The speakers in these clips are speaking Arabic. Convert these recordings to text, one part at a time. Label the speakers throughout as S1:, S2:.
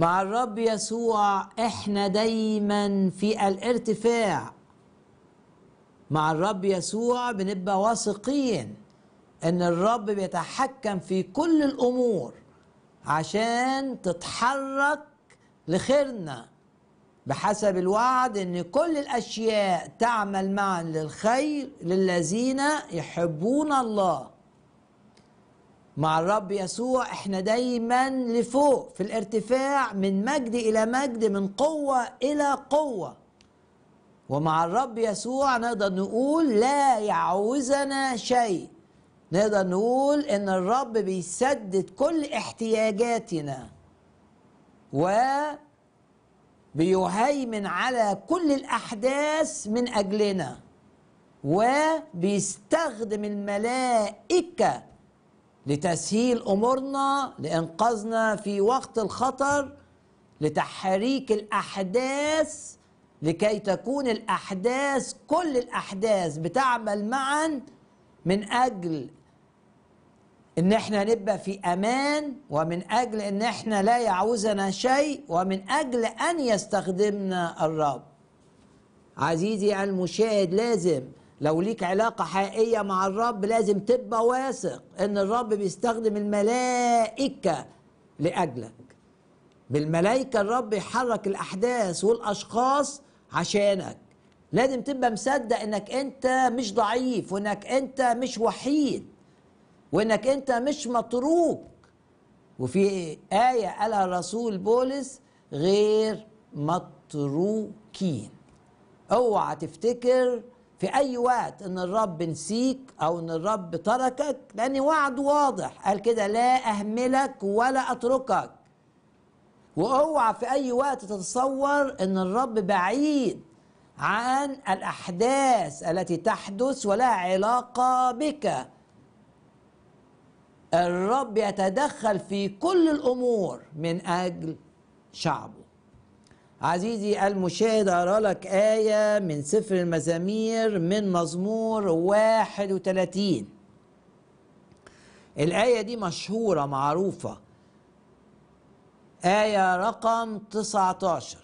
S1: مع الرب يسوع احنا دايما في الارتفاع مع الرب يسوع بنبقى واثقين ان الرب بيتحكم في كل الامور عشان تتحرك لخيرنا بحسب الوعد ان كل الاشياء تعمل معا للخير للذين يحبون الله مع الرب يسوع احنا دايما لفوق في الارتفاع من مجد الى مجد من قوه الى قوه ومع الرب يسوع نقدر نقول لا يعوزنا شيء نقدر نقول ان الرب بيسدد كل احتياجاتنا و بيهيمن على كل الاحداث من اجلنا وبيستخدم الملائكه لتسهيل امورنا لانقاذنا في وقت الخطر لتحريك الاحداث لكي تكون الاحداث كل الاحداث بتعمل معا من اجل ان احنا نبقى في امان ومن اجل ان احنا لا يعوزنا شيء ومن اجل ان يستخدمنا الرب عزيزي المشاهد لازم لو ليك علاقة حقيقية مع الرب لازم تبقى واثق إن الرب بيستخدم الملائكة لأجلك بالملائكة الرب يحرك الأحداث والأشخاص عشانك لازم تبقى مصدق إنك أنت مش ضعيف وإنك أنت مش وحيد وإنك أنت مش متروك وفي آية قالها الرسول بولس غير متروكين اوعى تفتكر في أي وقت إن الرب نسيك أو إن الرب تركك لأن وعده واضح قال كده لا أهملك ولا أتركك واوعى في أي وقت تتصور إن الرب بعيد عن الأحداث التي تحدث ولها علاقة بك الرب يتدخل في كل الأمور من أجل شعبه عزيزي المشاهد أرى لك آية من سفر المزامير من مزمور 31 الآية دي مشهورة معروفة آية رقم 19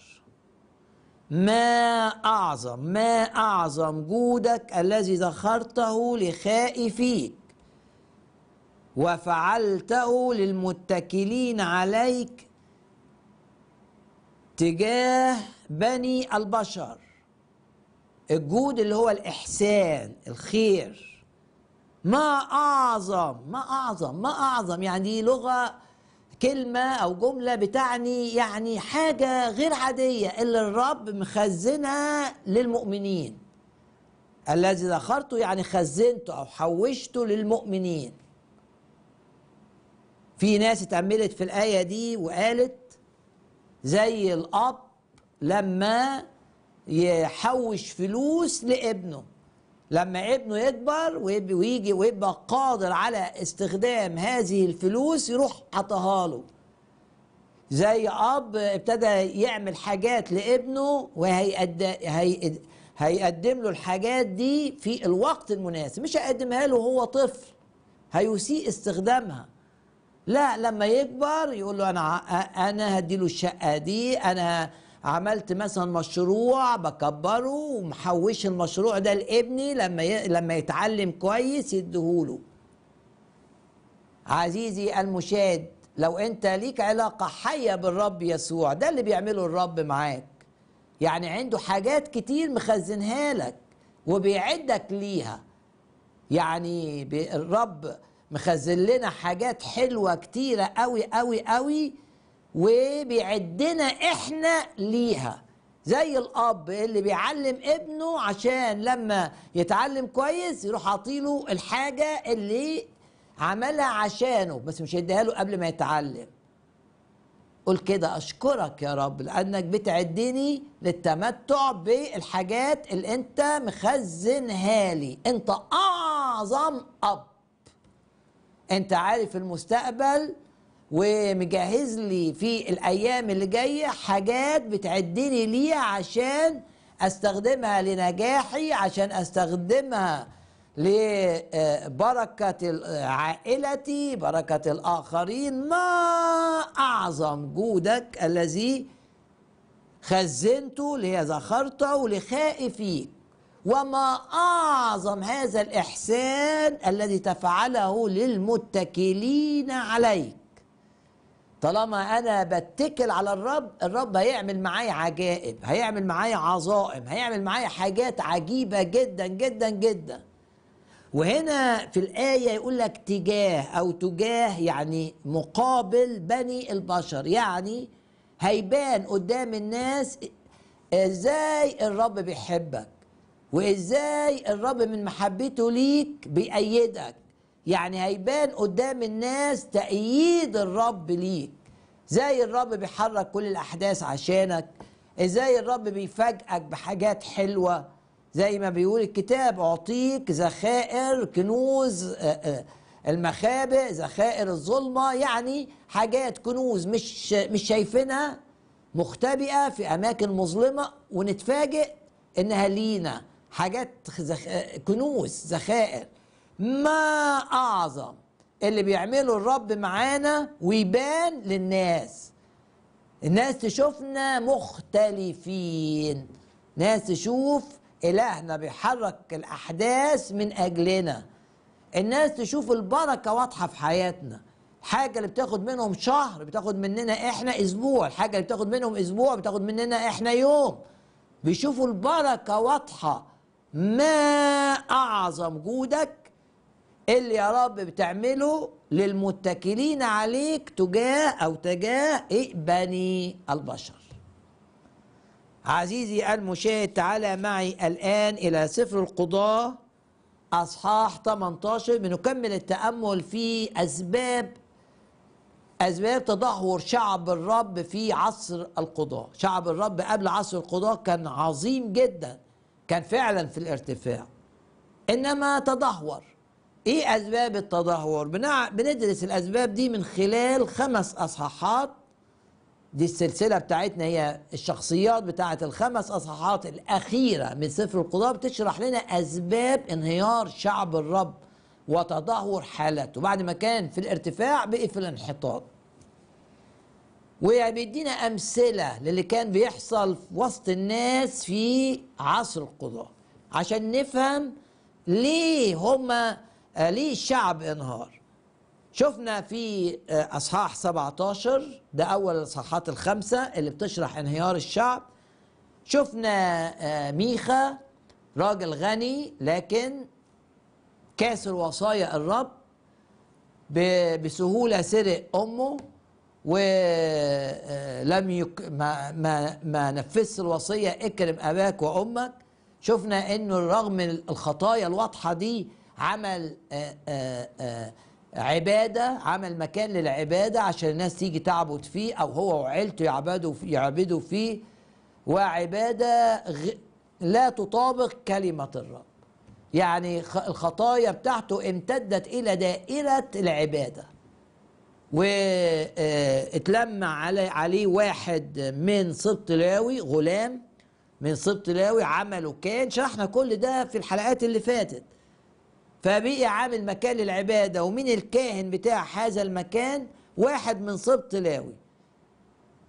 S1: ما أعظم ما أعظم جودك الذي ذخرته لخائفيك وفعلته للمتكلين عليك تجاه بني البشر الجود اللي هو الإحسان الخير ما أعظم ما أعظم ما أعظم يعني دي لغة كلمة أو جملة بتعني يعني حاجة غير عادية اللي الرب مخزنها للمؤمنين الذي ذخرته يعني خزنته أو حوشته للمؤمنين في ناس اتأملت في الآية دي وقالت زي الأب لما يحوش فلوس لابنه لما ابنه يكبر ويجي ويبقى قادر على استخدام هذه الفلوس يروح عطاها له زي اب ابتدى يعمل حاجات لابنه وهيقدم هيقدم له الحاجات دي في الوقت المناسب مش هيقدمها له وهو طفل هيسيء استخدامها لا لما يكبر يقول له انا انا هديله الشقه دي انا عملت مثلا مشروع بكبره ومحوش المشروع ده لابني لما ي... لما يتعلم كويس يديهوله عزيزي المشاد لو انت ليك علاقه حيه بالرب يسوع ده اللي بيعمله الرب معاك يعني عنده حاجات كتير مخزنها لك وبيعدك ليها يعني الرب مخزن لنا حاجات حلوه كتيره قوي قوي قوي وبيعدنا احنا ليها زي الاب اللي بيعلم ابنه عشان لما يتعلم كويس يروح عاطيله الحاجه اللي عملها عشانه بس مش هيديها له قبل ما يتعلم قول كده اشكرك يا رب لانك بتعدني للتمتع بالحاجات اللي انت مخزنها لي انت اعظم اب انت عارف المستقبل ومجهز لي في الايام اللي جايه حاجات بتعدني ليها عشان استخدمها لنجاحي عشان استخدمها لبركة عائلتي بركة الآخرين ما أعظم جودك الذي خزنته لذخرته لخائفيك وما اعظم هذا الاحسان الذي تفعله للمتكلين عليك طالما انا بتكل على الرب الرب هيعمل معايا عجائب هيعمل معايا عظائم هيعمل معايا حاجات عجيبه جدا جدا جدا وهنا في الايه يقول لك تجاه او تجاه يعني مقابل بني البشر يعني هيبان قدام الناس ازاي الرب بيحبك وازاي الرب من محبته ليك بيأيدك يعني هيبان قدام الناس تأييد الرب ليك زي الرب بيحرك كل الأحداث عشانك ازاي الرب بيفاجئك بحاجات حلوة زي ما بيقول الكتاب أعطيك ذخائر كنوز المخابئ ذخائر الظلمة يعني حاجات كنوز مش مش شايفينها مختبئة في أماكن مظلمة ونتفاجئ إنها لينا حاجات زخ... كنوز ذخائر ما اعظم اللي بيعمله الرب معانا ويبان للناس الناس تشوفنا مختلفين ناس تشوف إلهنا بيحرك الأحداث من أجلنا الناس تشوف البركة واضحة في حياتنا حاجه اللي بتاخد منهم شهر بتاخد مننا إحنا أسبوع الحاجة اللي بتاخد منهم أسبوع بتاخد مننا إحنا يوم بيشوفوا البركة واضحة ما أعظم جودك اللي يا رب بتعمله للمتكلين عليك تجاه أو تجاه إيه بني البشر عزيزي المشاهد تعالى معي الآن إلى سفر القضاة أصحاح 18 بنكمل التأمل في أسباب أسباب تدهور شعب الرب في عصر القضاة شعب الرب قبل عصر القضاة كان عظيم جدا كان فعلا في الارتفاع انما تدهور ايه اسباب التدهور بندرس الاسباب دي من خلال خمس اصحاحات دي السلسلة بتاعتنا هي الشخصيات بتاعت الخمس أصحاحات الأخيرة من سفر القضاء بتشرح لنا أسباب انهيار شعب الرب وتدهور حالته بعد ما كان في الارتفاع بقي في الانحطاط وبيدينا امثله للي كان بيحصل في وسط الناس في عصر القضاه عشان نفهم ليه هما آه، ليه الشعب انهار شفنا في آه، اصحاح 17 ده اول الاصحاحات الخمسه اللي بتشرح انهيار الشعب شفنا آه، ميخا راجل غني لكن كاسر وصايا الرب بسهوله سرق امه ولم يك ما, ما, ما نفذش الوصية اكرم أباك وأمك شفنا أنه رغم الخطايا الواضحة دي عمل آآ آه، آآ آه، آه، عبادة عمل مكان للعبادة عشان الناس تيجي تعبد فيه أو هو وعيلته يعبدوا فيه, يعبدوا فيه وعبادة غ... لا تطابق كلمة الرب يعني الخطايا بتاعته امتدت إلى دائرة العبادة واتلمع علي عليه واحد من سبط لاوي غلام من سبط لاوي عمله كان شرحنا كل ده في الحلقات اللي فاتت فبقي عامل مكان للعبادة ومين الكاهن بتاع هذا المكان واحد من سبط لاوي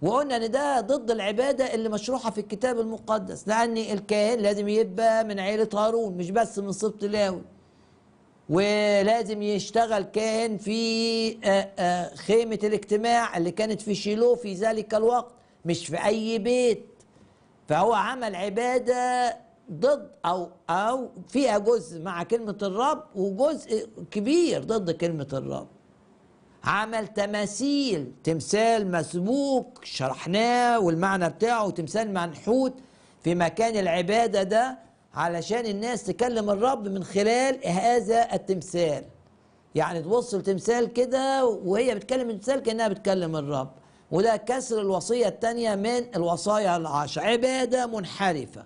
S1: وقلنا ان ده ضد العباده اللي مشروحه في الكتاب المقدس لان الكاهن لازم يبقى من عيله هارون مش بس من سبط لاوي ولازم يشتغل كاهن في آه، آه، خيمة الاجتماع اللي كانت في شيلو في ذلك الوقت مش في أي بيت فهو عمل عبادة ضد أو أو فيها جزء مع كلمة الرب وجزء كبير ضد كلمة الرب عمل تماثيل تمثال مسبوك شرحناه والمعنى بتاعه تمثال منحوت في مكان العبادة ده علشان الناس تكلم الرب من خلال هذا التمثال يعني تبص لتمثال كده وهي بتكلم التمثال كأنها بتكلم الرب وده كسر الوصية الثانية من الوصايا العشر عبادة منحرفة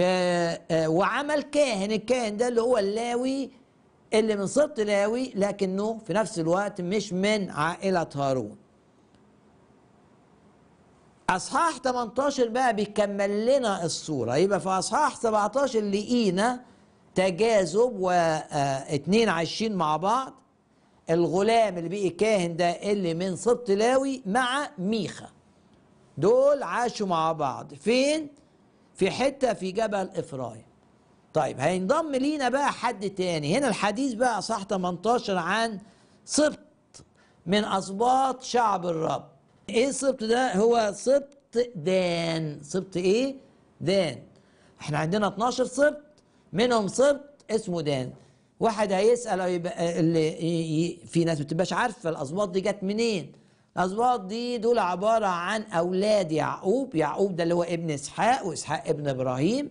S1: آه، وعمل كاهن الكاهن ده اللي هو اللاوي اللي من سبط لاوي لكنه في نفس الوقت مش من عائلة هارون اصحاح 18 بقى بيكمل لنا الصوره يبقى في اصحاح 17 لقينا تجاذب و آه، عايشين مع بعض الغلام اللي بقي كاهن ده اللي من سبط لاوي مع ميخا دول عاشوا مع بعض فين في حته في جبل افرايم طيب هينضم لينا بقى حد تاني هنا الحديث بقى صح 18 عن سبط من اسباط شعب الرب ايه السبط ده هو سبط دان سبط ايه دان احنا عندنا 12 سبط منهم سبط اسمه دان واحد هيسال يبقى اللي في ناس ما بتبقاش عارفه الاصوات دي جت منين الاصوات دي دول عباره عن اولاد يعقوب يعقوب ده اللي هو ابن اسحاق واسحاق ابن ابراهيم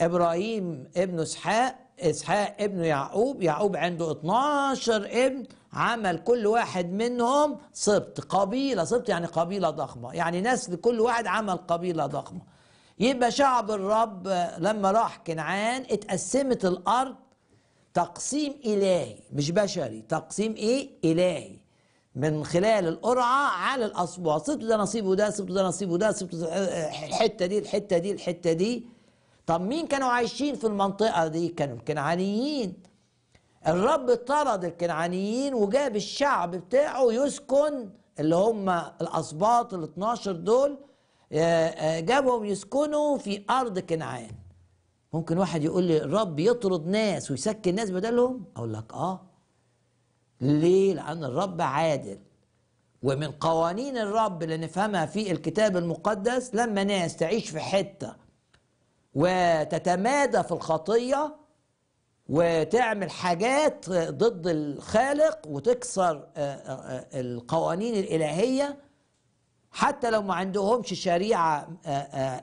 S1: ابراهيم ابن اسحاق اسحاق ابن يعقوب يعقوب عنده 12 ابن عمل كل واحد منهم سبط قبيلة سبط يعني قبيلة ضخمة يعني نسل كل واحد عمل قبيلة ضخمة يبقى شعب الرب لما راح كنعان اتقسمت الأرض تقسيم إلهي مش بشري تقسيم إيه إلهي من خلال القرعة على الأصبع سبط ده نصيبه ده سبط ده نصيبه ده سبط الحتة دي الحتة دي الحتة دي طب مين كانوا عايشين في المنطقة دي كانوا الكنعانيين الرب طرد الكنعانيين وجاب الشعب بتاعه يسكن اللي هم الاسباط ال 12 دول آه، آه، جابهم يسكنوا في ارض كنعان ممكن واحد يقول لي الرب يطرد ناس ويسكن ناس بدلهم اقول لك اه ليه لان الرب عادل ومن قوانين الرب اللي نفهمها في الكتاب المقدس لما ناس تعيش في حته وتتمادى في الخطيه وتعمل حاجات ضد الخالق وتكسر آه، آه، آه، القوانين الالهيه حتى لو ما عندهمش شريعه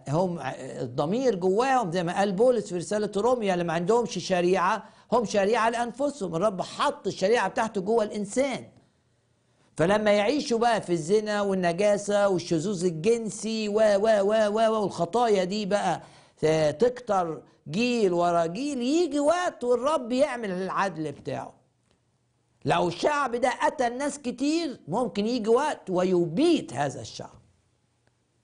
S1: هم الضمير جواهم زي ما قال بولس في رساله روميا اللي ما عندهمش شريعه هم شريعه لانفسهم الرب حط الشريعه بتاعته جوه الانسان فلما يعيشوا بقى في الزنا والنجاسه والشذوذ الجنسي و و و و والخطايا دي بقى تكتر جيل ورا جيل يجي وقت والرب يعمل العدل بتاعه لو الشعب ده قتل ناس كتير ممكن يجي وقت ويبيت هذا الشعب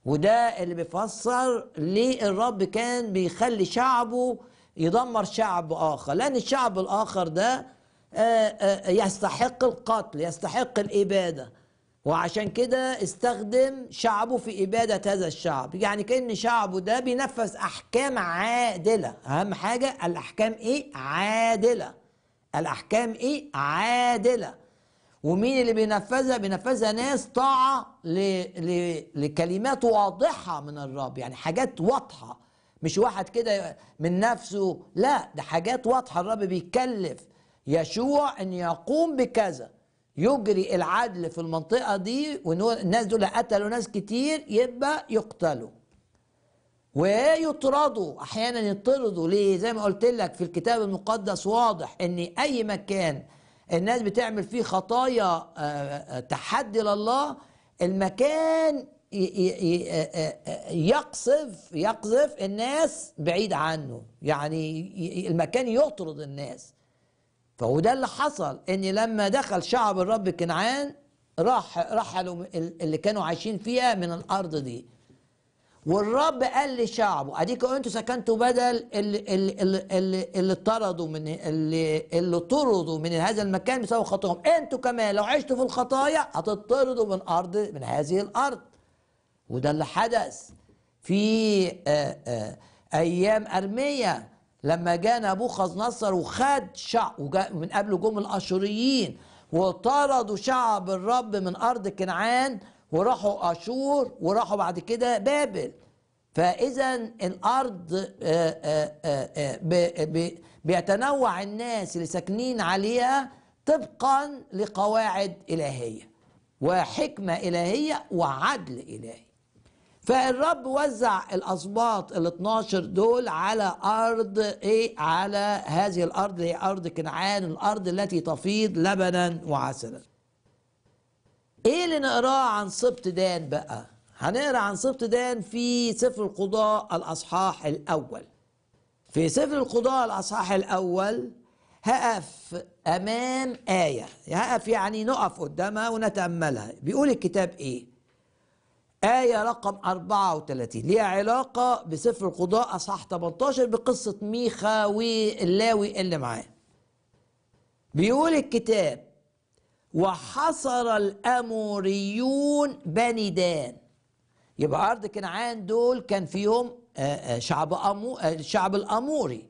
S1: وده اللي بيفسر ليه الرب كان بيخلي شعبه يدمر شعب آخر لأن الشعب الآخر ده آه، آه، يستحق القتل يستحق الإبادة وعشان كده استخدم شعبه في إبادة هذا الشعب يعني كأن شعبه ده بينفذ أحكام عادلة أهم حاجة الأحكام إيه؟ عادلة الأحكام إيه؟ عادلة ومين اللي بينفذها؟ بينفذها ناس طاعة ل... ل... لكلمات واضحة من الرب يعني حاجات واضحة مش واحد كده من نفسه لا ده حاجات واضحة الرب بيكلف يشوع أن يقوم بكذا يجري العدل في المنطقة دي والناس دول قتلوا ناس كتير يبقى يقتلوا ويطردوا أحيانا يطردوا ليه زي ما قلت لك في الكتاب المقدس واضح أن أي مكان الناس بتعمل فيه خطايا آه، آه، آه، تحدي لله المكان يقصف يقذف الناس بعيد عنه يعني المكان يطرد الناس فهو ده اللي حصل ان لما دخل شعب الرب كنعان راح رحلوا اللي كانوا عايشين فيها من الارض دي والرب قال لشعبه اديكم انتوا سكنتوا بدل اللي اللي اللي, اللي طردوا من اللي اللي طردوا من هذا المكان بسبب خطاهم انتوا كمان لو عشتوا في الخطايا هتطردوا من ارض من هذه الارض وده اللي حدث في آه، آه، ايام ارميه لما جاء نبوخذ نصر وخد شعب وجاء من قبله جم الاشوريين وطردوا شعب الرب من ارض كنعان وراحوا اشور وراحوا بعد كده بابل فاذا الارض آه، آه، آه، بيتنوع الناس اللي ساكنين عليها طبقا لقواعد الهيه وحكمه الهيه وعدل الهي فالرب وزع الاسباط ال 12 دول على ارض ايه على هذه الارض هي ارض كنعان الارض التي تفيض لبنا وعسلا ايه اللي نقراه عن سبط دان بقى هنقرا عن سبط دان في سفر القضاء الاصحاح الاول في سفر القضاء الاصحاح الاول هقف امام ايه هقف يعني نقف قدامها ونتاملها بيقول الكتاب ايه آية رقم 34 ليها علاقة بسفر القضاء أصحاح 18 بقصة ميخا واللاوي اللي معاه بيقول الكتاب وحصر الأموريون بني دان يبقى أرض كنعان دول كان فيهم آه، آه، شعب أمو الشعب آه، الأموري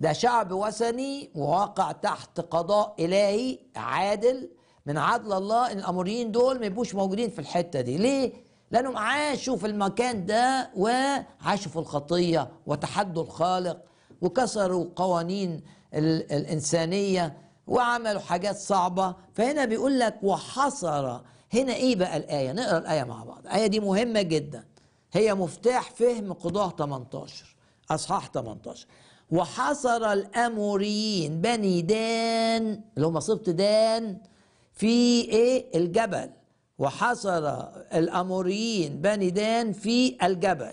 S1: ده شعب وثني وواقع تحت قضاء إلهي عادل من عدل الله إن الأموريين دول ما يبقوش موجودين في الحتة دي ليه؟ لأنهم عاشوا في المكان ده وعاشوا في الخطية وتحدوا الخالق وكسروا قوانين الإنسانية وعملوا حاجات صعبة فهنا بيقول لك وحصر هنا إيه بقى الآية نقرأ الآية مع بعض الآية دي مهمة جدا هي مفتاح فهم قضاة 18 أصحاح 18 وحصر الأموريين بني دان اللي هم صبت دان في إيه الجبل وحصر الأموريين بني دان في الجبل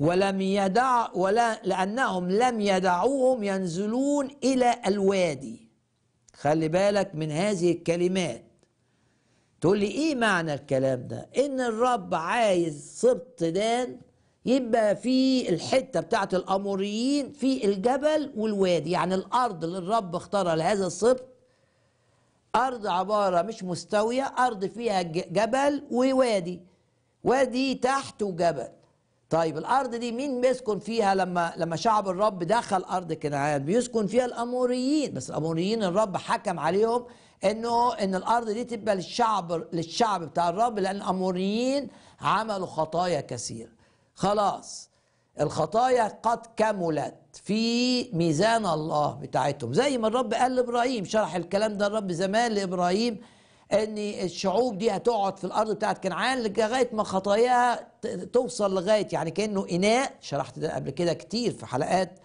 S1: ولم يدع ولا لأنهم لم يدعوهم ينزلون إلى الوادي خلي بالك من هذه الكلمات تقول لي إيه معنى الكلام ده إن الرب عايز سبط دان يبقى في الحتة بتاعت الأموريين في الجبل والوادي يعني الأرض اللي الرب اختارها لهذا السبط أرض عبارة مش مستوية أرض فيها جبل ووادي وادي تحته جبل طيب الأرض دي مين بيسكن فيها لما لما شعب الرب دخل أرض كنعان بيسكن فيها الأموريين بس الأموريين الرب حكم عليهم إنه إن الأرض دي تبقى للشعب للشعب بتاع الرب لأن الأموريين عملوا خطايا كثيرة خلاص الخطايا قد كملت في ميزان الله بتاعتهم زي ما الرب قال لابراهيم شرح الكلام ده الرب زمان لابراهيم ان الشعوب دي هتقعد في الارض بتاعت كنعان لغايه ما خطاياها توصل لغايه يعني كانه اناء شرحت ده قبل كده كتير في حلقات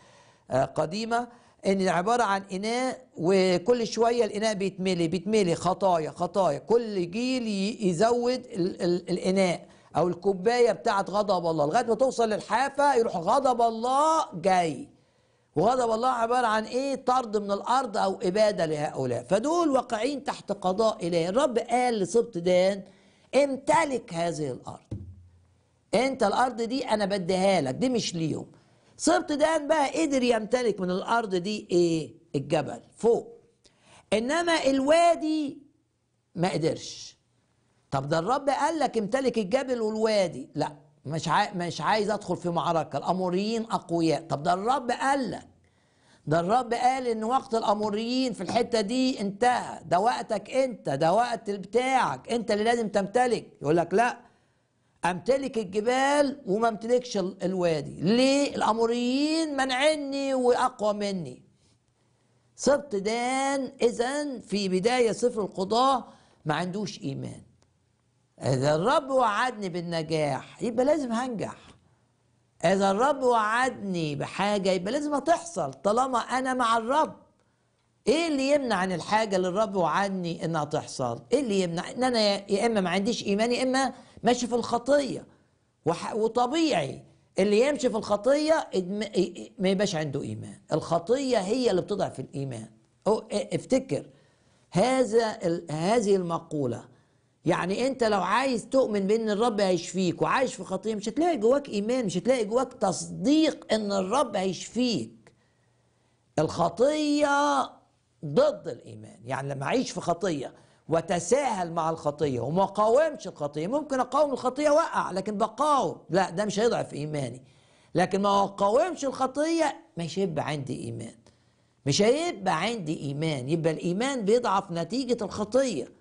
S1: آه، قديمه ان عباره عن اناء وكل شويه الاناء بيتملي بيتملي خطايا خطايا كل جيل يزود ال ال الاناء او الكوبايه بتاعه غضب الله لغايه ما توصل للحافه يروح غضب الله جاي وغضب الله عباره عن ايه طرد من الارض او اباده لهؤلاء فدول واقعين تحت قضاء الهي الرب قال لسبط دان امتلك هذه الارض انت الارض دي انا بديها لك دي مش ليهم سبط دان بقى قدر يمتلك من الارض دي ايه الجبل فوق انما الوادي ما قدرش طب ده الرب قال لك امتلك الجبل والوادي لا مش عاي... مش عايز ادخل في معركه الاموريين اقوياء طب ده الرب قال لك ده الرب قال ان وقت الاموريين في الحته دي انتهى ده وقتك انت ده وقت بتاعك انت اللي لازم تمتلك يقول لك لا امتلك الجبال وما امتلكش الوادي ليه الاموريين منعني واقوى مني سبط دان اذا في بدايه سفر القضاه ما عندوش ايمان إذا الرب وعدني بالنجاح يبقى لازم هنجح إذا الرب وعدني بحاجة يبقى لازم تحصل طالما أنا مع الرب إيه اللي يمنع عن الحاجة اللي الرب وعدني إنها تحصل؟ إيه اللي يمنع إن أنا يا إما ما عنديش إيمان يا إما ماشي في الخطية وطبيعي اللي يمشي في الخطية ما يبقاش عنده إيمان الخطية هي اللي بتضعف الإيمان أو افتكر هذا هذه المقولة يعني انت لو عايز تؤمن بان الرب هيشفيك وعايش في خطيه مش هتلاقي جواك ايمان مش هتلاقي جواك تصديق ان الرب هيشفيك الخطيه ضد الايمان يعني لما اعيش في خطيه وتساهل مع الخطيه وما قاومش الخطيه ممكن اقاوم الخطيه وقع لكن بقاوم لا ده مش هيضعف ايماني لكن ما اقاومش الخطيه مش هيبقى عندي ايمان مش هيبقى عندي ايمان يبقى الايمان بيضعف نتيجه الخطيه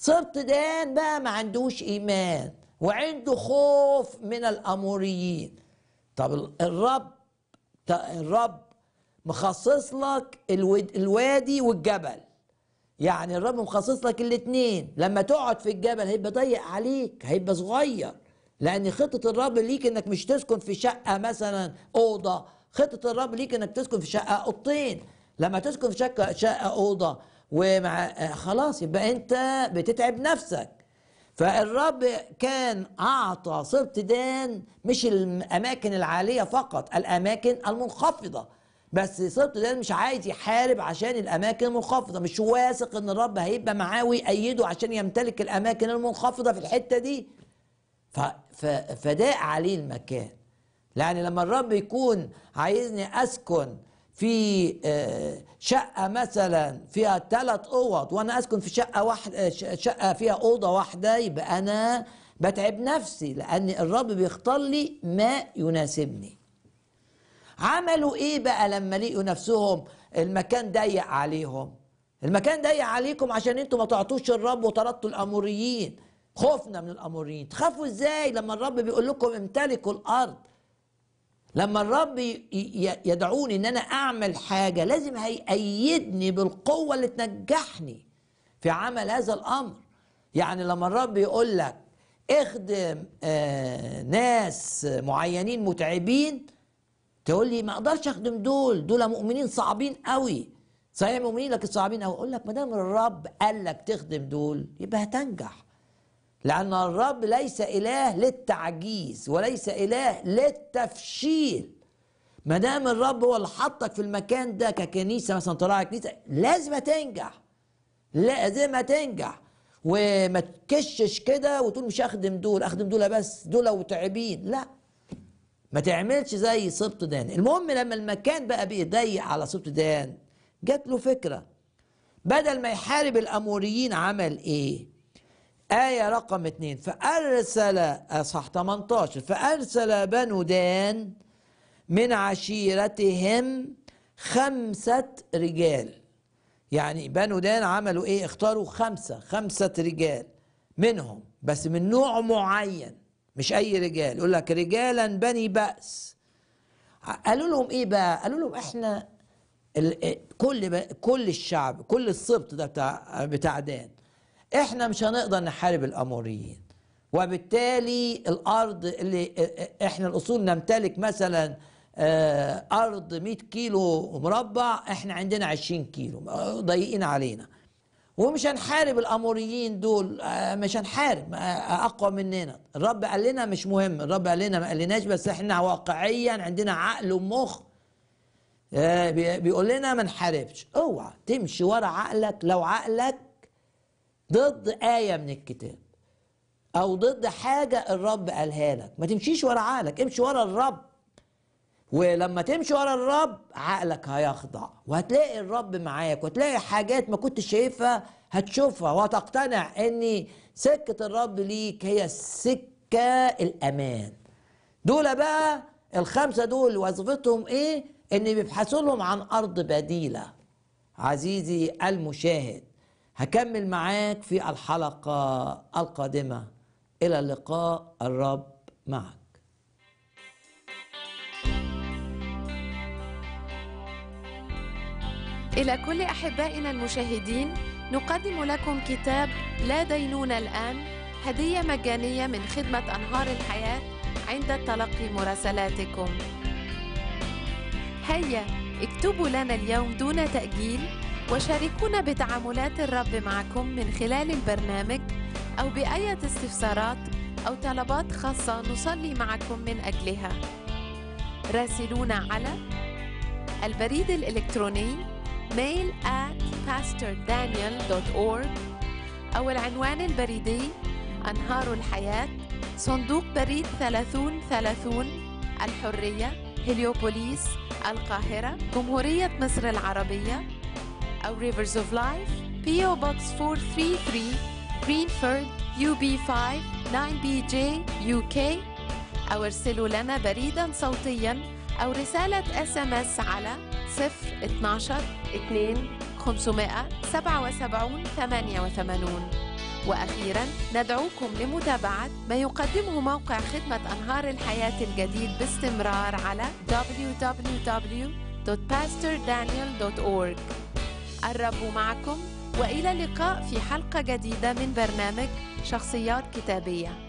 S1: صرت دان بقى ما عندوش إيمان وعنده خوف من الأموريين طب الرب الرب مخصص لك الوادي والجبل يعني الرب مخصص لك الاثنين لما تقعد في الجبل هيبقى ضيق عليك هيبقى صغير لان خطه الرب ليك انك مش تسكن في شقه مثلا اوضه خطه الرب ليك انك تسكن في شقه اوضتين لما تسكن في شقه, شقة اوضه ومع آه، خلاص يبقى انت بتتعب نفسك فالرب كان اعطى سبط دان مش الاماكن العاليه فقط الاماكن المنخفضه بس سبط دان مش عايز يحارب عشان الاماكن المنخفضه مش واثق ان الرب هيبقى معاه ويأيده عشان يمتلك الاماكن المنخفضه في الحته دي ف... ف... فداء عليه المكان يعني لما الرب يكون عايزني اسكن في آه، شقة مثلا فيها ثلاث أوض وأنا أسكن في شقة واحدة آه، شقة فيها أوضة واحدة يبقى أنا بتعب نفسي لأن الرب بيختار لي ما يناسبني عملوا إيه بقى لما لقوا نفسهم المكان ضيق عليهم المكان ضيق عليكم عشان انتوا ما تعطوش الرب وطردتوا الاموريين خوفنا من الاموريين تخافوا ازاي لما الرب بيقول لكم امتلكوا الارض لما الرب يدعوني ان انا اعمل حاجه لازم هيأيدني بالقوه اللي تنجحني في عمل هذا الامر يعني لما الرب يقول لك اخدم آه، ناس معينين متعبين تقول لي ما اقدرش اخدم دول دول مؤمنين صعبين قوي صحيح مؤمنين لكن صعبين قوي اقول لك ما دام الرب قال لك تخدم دول يبقى هتنجح لأن الرب ليس إله للتعجيز وليس إله للتفشيل ما دام الرب هو اللي حطك في المكان ده ككنيسة مثلا طلع كنيسة لازم تنجح لازم تنجح وما تكشش كده وتقول مش هخدم دول اخدم دول بس دول وتعبين لا ما تعملش زي سبط دان المهم لما المكان بقى بيضيق على سبط دان جات له فكره بدل ما يحارب الاموريين عمل ايه آية رقم اثنين فأرسل أصح آه، 18 فأرسل بنو دان من عشيرتهم خمسة رجال يعني بنو دان عملوا ايه اختاروا خمسة خمسة رجال منهم بس من نوع معين مش اي رجال يقول لك رجالا بني بأس قالوا لهم ايه بقى قالوا لهم احنا آه، كل كل الشعب كل السبط ده بتاع آه، بتاع دان احنا مش هنقدر نحارب الاموريين وبالتالي الارض اللي احنا الاصول نمتلك مثلا آه، ارض 100 كيلو مربع احنا عندنا 20 كيلو ضيقين علينا ومش هنحارب الاموريين دول آه، مش هنحارب آه، اقوى مننا الرب قال لنا مش مهم الرب قال لنا ما قالناش بس احنا واقعيا عندنا عقل ومخ بيقول لنا ما نحاربش اوعى تمشي ورا عقلك لو عقلك ضد آية من الكتاب أو ضد حاجة الرب قالها لك ما تمشيش ورا عقلك امشي ورا الرب ولما تمشي ورا الرب عقلك هيخضع وهتلاقي الرب معاك وهتلاقي حاجات ما كنت شايفها هتشوفها وهتقتنع ان سكة الرب ليك هي السكة الأمان دول بقى الخمسة دول وظيفتهم ايه ان بيبحثوا لهم عن أرض بديلة عزيزي المشاهد هكمل معاك في الحلقة القادمة إلى اللقاء الرب معك
S2: إلى كل أحبائنا المشاهدين نقدم لكم كتاب لا دينون الآن هدية مجانية من خدمة أنهار الحياة عند تلقي مراسلاتكم هيا اكتبوا لنا اليوم دون تأجيل وشاركونا بتعاملات الرب معكم من خلال البرنامج أو بأية استفسارات أو طلبات خاصة نصلي معكم من أجلها راسلونا على البريد الإلكتروني mail at pastordaniel.org أو العنوان البريدي أنهار الحياة صندوق بريد 3030 الحرية هليوبوليس القاهرة جمهورية مصر العربية أو Rivers of Life PO Box 433 Greenford UB5 9BJ UK أو ارسلوا لنا بريدا صوتيا أو رسالة اس ام اس على 012 2 577 88 وأخيرا ندعوكم لمتابعة ما يقدمه موقع خدمة أنهار الحياة الجديد باستمرار على www.pastordaniel.org الرب معكم والى اللقاء في حلقه جديده من برنامج شخصيات كتابيه